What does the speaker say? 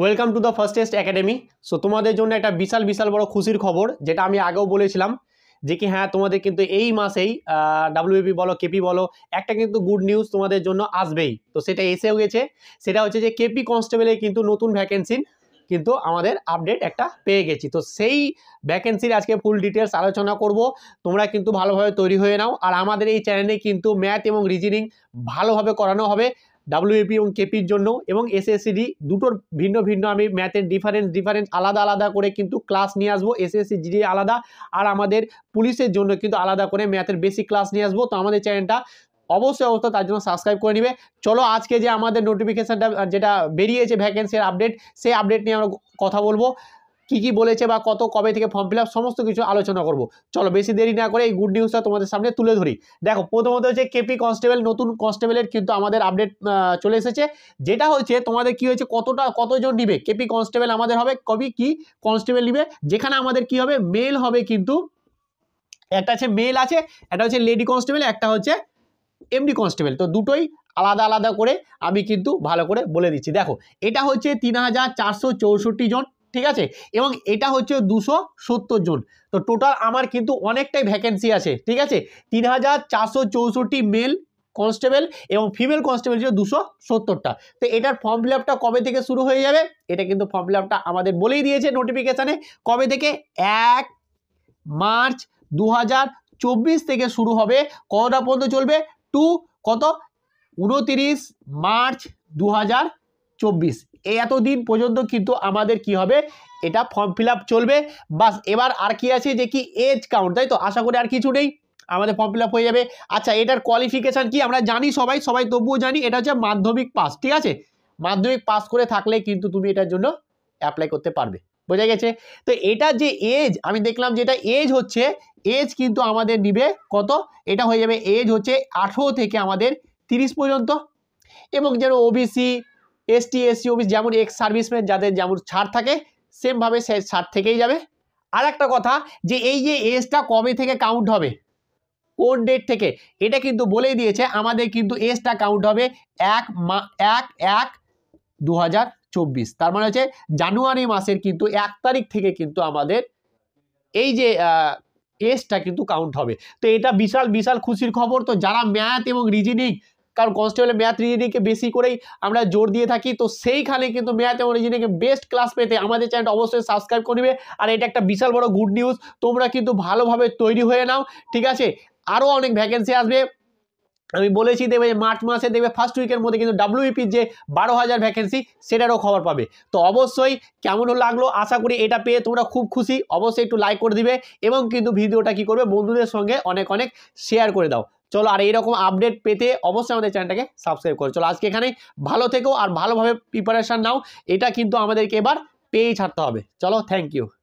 welcome to the fastest academy so তোমাদের জন্য একটা বিশাল বিশাল বড় খুশির খবর যেটা আমি আগেও বলেছিলাম যে কি হ্যাঁ তোমাদের কিন্তু এই মাসেই ডাব্লিউপি বলো কেপি বলো একটা কিন্তু গুড নিউজ তোমাদের জন্য আসবেই তো সেটা এসেও গেছে সেটা হচ্ছে যে কেপি কনস্টেবলে কিন্তু নতুন ভ্যাকেন্সি কিন্তু আমাদের আপডেট একটা পেয়ে গেছি তো সেই ভ্যাকেন্সির আজকে ফুল ডিটেলস আলোচনা করব তোমরা কিন্তু ভালোভাবে তৈরি হয়ে নাও আর আমাদের এই চ্যানেলে কিন্তু ম্যাথ এবং রিজনিং ভালোভাবে করানো হবে ডাব্লিউপি এবং কেপির জন্য এবং এসএসসিডি দুটোর ভিন্ন ভিন্ন আমি ম্যাথের ডিফারেন্স ডিফারেন্স আলাদা আলাদা করে কিন্তু ক্লাস নিয়ে আসবো এসএসসি জিডি আলাদা আর আমাদের পুলিশের জন্য কিন্তু আলাদা করে ম্যাথের বেসিক ক্লাস নিয়ে আসবো তো আমাদের চ্যানেলটা অবশ্যই অবস্থা তার জন্য সাবস্ক্রাইব করে নিবে চলো আজকে যে আমাদের নোটিফিকেশানটা যেটা বেরিয়েছে ভ্যাকেন্সির আপডেট সেই আপডেট নিয়ে আমরা কথা বলবো কি কি বলেছে বা কত কবে থেকে ফর্ম ফিল সমস্ত কিছু আলোচনা করব চলো বেশি দেরি না করে এই গুড নিউজটা তোমাদের সামনে তুলে ধরি দেখো প্রথমত হচ্ছে কেপি কনস্টেবল নতুন কনস্টেবলের কিন্তু আমাদের আপডেট চলে এসেছে যেটা হচ্ছে তোমাদের কি হয়েছে কতটা কতজন নিবে কেপি কনস্টেবল আমাদের হবে কবি কি কনস্টেবল নিবে যেখানে আমাদের কি হবে মেল হবে কিন্তু একটা আছে মেল আছে একটা হচ্ছে লেডি কনস্টেবল একটা হচ্ছে এমডি কনস্টেবল তো দুটোই আলাদা আলাদা করে আমি কিন্তু ভালো করে বলে দিচ্ছি দেখো এটা হচ্ছে তিন জন ঠিক আছে এবং এটা হচ্ছে দুশো সত্তর জন তো টোটাল আমার কিন্তু অনেকটাই ভ্যাকেন্সি আছে ঠিক আছে তিন হাজার চারশো চৌষট্টি মেল কনস্টেবল এবং ফিমেল কনস্টেবল ছিল দুশো সত্তরটা তো এটার ফর্ম ফিল কবে থেকে শুরু হয়ে যাবে এটা কিন্তু ফর্ম ফিল আমাদের বলেই দিয়েছে নোটিফিকেশানে কবে থেকে এক মার্চ দু থেকে শুরু হবে কতটা পর্যন্ত চলবে টু কত উনতিরিশ মার্চ দু হাজার চব্বিশ এতদিন পর্যন্ত কিন্তু আমাদের কি হবে এটা ফর্ম ফিল চলবে বাস এবার আর কি আছে যে কি এজ কাউন্ট তাই তো আশা করি আর কিছু নেই আমাদের ফর্ম ফিল হয়ে যাবে আচ্ছা এটার কোয়ালিফিকেশান কি আমরা জানি সবাই সবাই তবুও জানি এটা হচ্ছে মাধ্যমিক পাস ঠিক আছে মাধ্যমিক পাস করে থাকলে কিন্তু তুমি এটার জন্য অ্যাপ্লাই করতে পারবে বোঝা গেছে তো এটা যে এজ আমি দেখলাম যে এটা এজ হচ্ছে এজ কিন্তু আমাদের নিবে কত এটা হয়ে যাবে এজ হচ্ছে আঠেরো থেকে আমাদের তিরিশ পর্যন্ত এবং যেন OBC S T S C office যেমন এক্স সার্ভিসম্যান যাদের যেমন ছাড় থাকে সেমভাবে সে ছাড় থেকেই যাবে আর একটা কথা যে এই যে এসটা কবে থেকে কাউন্ট হবে কোন ডেট থেকে এটা কিন্তু বলেই দিয়েছে আমাদের কিন্তু এসটা কাউন্ট হবে এক মা এক এক দু তার মানে হচ্ছে জানুয়ারি মাসের কিন্তু এক তারিখ থেকে কিন্তু আমাদের এই যে এসটা কিন্তু কাউন্ট হবে তো এটা বিশাল বিশাল খুশির খবর তো যারা ম্যাথ এবং রিজনিং কারণ কনস্টেবলে ম্যাথ রিজনিংকে বেশি করেই আমরা জোর দিয়ে থাকি তো সেইখানে কিন্তু ম্যাথ এবং রিজনিংয়ে বেস্ট ক্লাস পেতে আমাদের চ্যানেলটা অবশ্যই সাবস্ক্রাইব করবে আর এটা একটা বিশাল বড় গুড নিউজ তোমরা কিন্তু ভালোভাবে তৈরি হয়ে নাও ঠিক আছে আরও অনেক ভ্যাকেন্সি আসবে আমি বলেছি দেবে মার্চ মাসে দেবে ফার্স্ট উইকের মধ্যে কিন্তু ডাব্লিউপির e যে বারো হাজার ভ্যাকেন্সি সেটারও খবর পাবে তো অবশ্যই কেমন লাগলো আশা করি এটা পেয়ে তোমরা খুব খুশি অবশ্যই একটু লাইক করে দিবে এবং কিন্তু ভিডিওটা কি করবে বন্ধুদের সঙ্গে অনেক অনেক শেয়ার করে দাও চলো আর এইরকম আপডেট পেতে অবশ্যই আমাদের চ্যানেলটাকে সাবস্ক্রাইব করো চলো আজকে এখানে ভালো থেকো আর ভালোভাবে প্রিপারেশান নাও এটা কিন্তু আমাদেরকে এবার পেয়েই ছাড়তে হবে চলো থ্যাংক ইউ